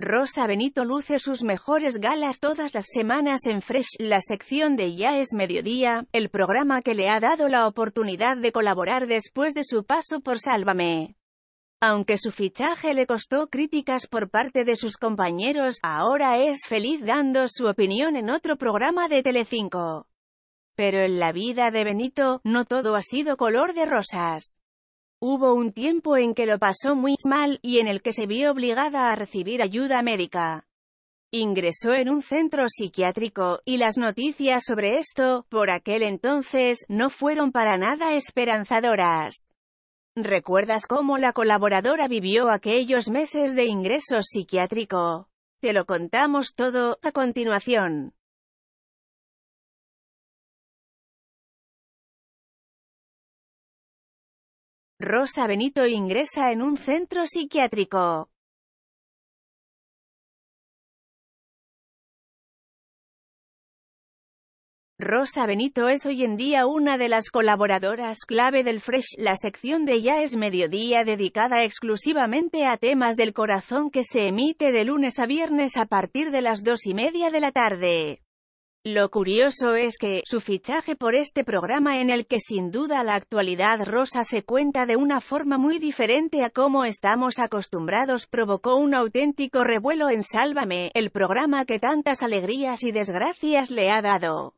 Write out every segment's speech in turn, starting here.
Rosa Benito luce sus mejores galas todas las semanas en Fresh, la sección de Ya es Mediodía, el programa que le ha dado la oportunidad de colaborar después de su paso por Sálvame. Aunque su fichaje le costó críticas por parte de sus compañeros, ahora es feliz dando su opinión en otro programa de Telecinco. Pero en la vida de Benito, no todo ha sido color de rosas. Hubo un tiempo en que lo pasó muy mal, y en el que se vio obligada a recibir ayuda médica. Ingresó en un centro psiquiátrico, y las noticias sobre esto, por aquel entonces, no fueron para nada esperanzadoras. ¿Recuerdas cómo la colaboradora vivió aquellos meses de ingreso psiquiátrico? Te lo contamos todo, a continuación. Rosa Benito ingresa en un centro psiquiátrico. Rosa Benito es hoy en día una de las colaboradoras clave del Fresh, la sección de Ya es Mediodía dedicada exclusivamente a temas del corazón que se emite de lunes a viernes a partir de las dos y media de la tarde. Lo curioso es que, su fichaje por este programa en el que sin duda la actualidad rosa se cuenta de una forma muy diferente a como estamos acostumbrados provocó un auténtico revuelo en Sálvame, el programa que tantas alegrías y desgracias le ha dado.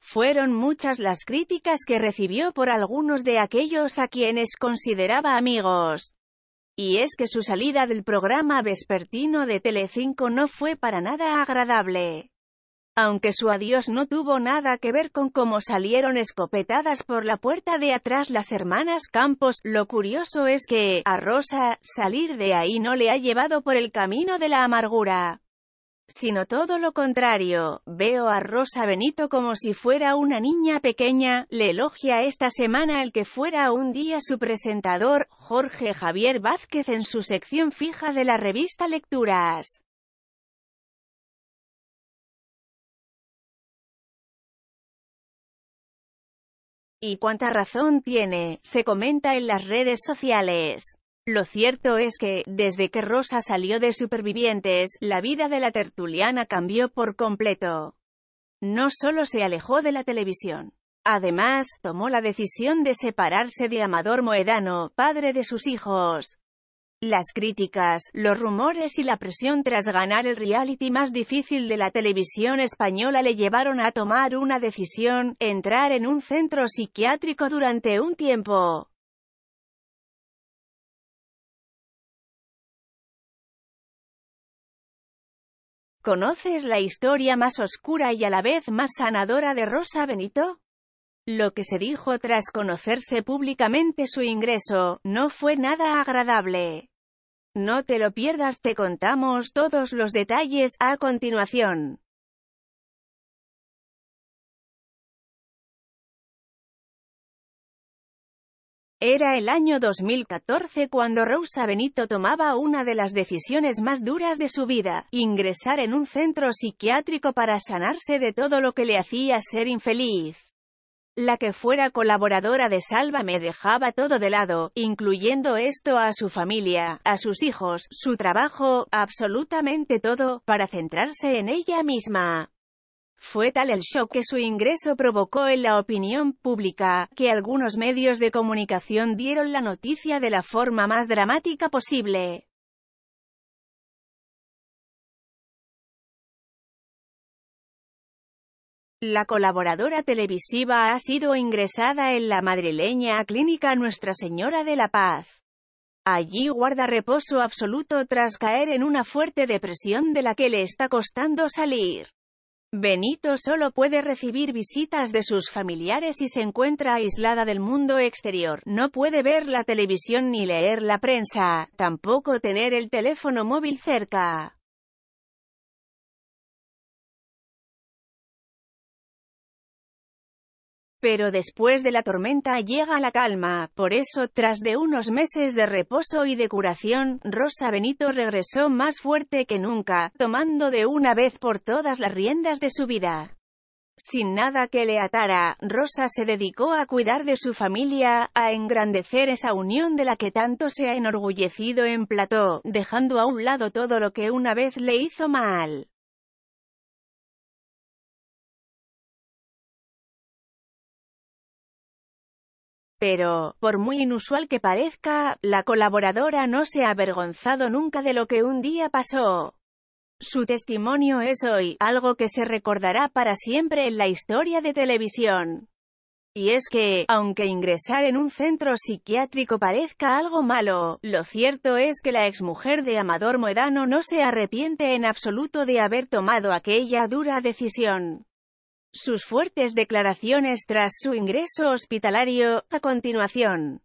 Fueron muchas las críticas que recibió por algunos de aquellos a quienes consideraba amigos. Y es que su salida del programa vespertino de Telecinco no fue para nada agradable. Aunque su adiós no tuvo nada que ver con cómo salieron escopetadas por la puerta de atrás las hermanas Campos, lo curioso es que, a Rosa, salir de ahí no le ha llevado por el camino de la amargura sino todo lo contrario, veo a Rosa Benito como si fuera una niña pequeña, le elogia esta semana el que fuera un día su presentador, Jorge Javier Vázquez en su sección fija de la revista Lecturas. ¿Y cuánta razón tiene? se comenta en las redes sociales. Lo cierto es que, desde que Rosa salió de Supervivientes, la vida de la tertuliana cambió por completo. No solo se alejó de la televisión. Además, tomó la decisión de separarse de Amador Moedano, padre de sus hijos. Las críticas, los rumores y la presión tras ganar el reality más difícil de la televisión española le llevaron a tomar una decisión, entrar en un centro psiquiátrico durante un tiempo. ¿Conoces la historia más oscura y a la vez más sanadora de Rosa Benito? Lo que se dijo tras conocerse públicamente su ingreso, no fue nada agradable. No te lo pierdas, te contamos todos los detalles a continuación. Era el año 2014 cuando Rosa Benito tomaba una de las decisiones más duras de su vida, ingresar en un centro psiquiátrico para sanarse de todo lo que le hacía ser infeliz. La que fuera colaboradora de me dejaba todo de lado, incluyendo esto a su familia, a sus hijos, su trabajo, absolutamente todo, para centrarse en ella misma. Fue tal el shock que su ingreso provocó en la opinión pública, que algunos medios de comunicación dieron la noticia de la forma más dramática posible. La colaboradora televisiva ha sido ingresada en la madrileña clínica Nuestra Señora de la Paz. Allí guarda reposo absoluto tras caer en una fuerte depresión de la que le está costando salir. Benito solo puede recibir visitas de sus familiares y se encuentra aislada del mundo exterior. No puede ver la televisión ni leer la prensa, tampoco tener el teléfono móvil cerca. Pero después de la tormenta llega la calma, por eso, tras de unos meses de reposo y de curación, Rosa Benito regresó más fuerte que nunca, tomando de una vez por todas las riendas de su vida. Sin nada que le atara, Rosa se dedicó a cuidar de su familia, a engrandecer esa unión de la que tanto se ha enorgullecido en Plató, dejando a un lado todo lo que una vez le hizo mal. Pero, por muy inusual que parezca, la colaboradora no se ha avergonzado nunca de lo que un día pasó. Su testimonio es hoy, algo que se recordará para siempre en la historia de televisión. Y es que, aunque ingresar en un centro psiquiátrico parezca algo malo, lo cierto es que la exmujer de Amador Moedano no se arrepiente en absoluto de haber tomado aquella dura decisión. Sus fuertes declaraciones tras su ingreso hospitalario, a continuación.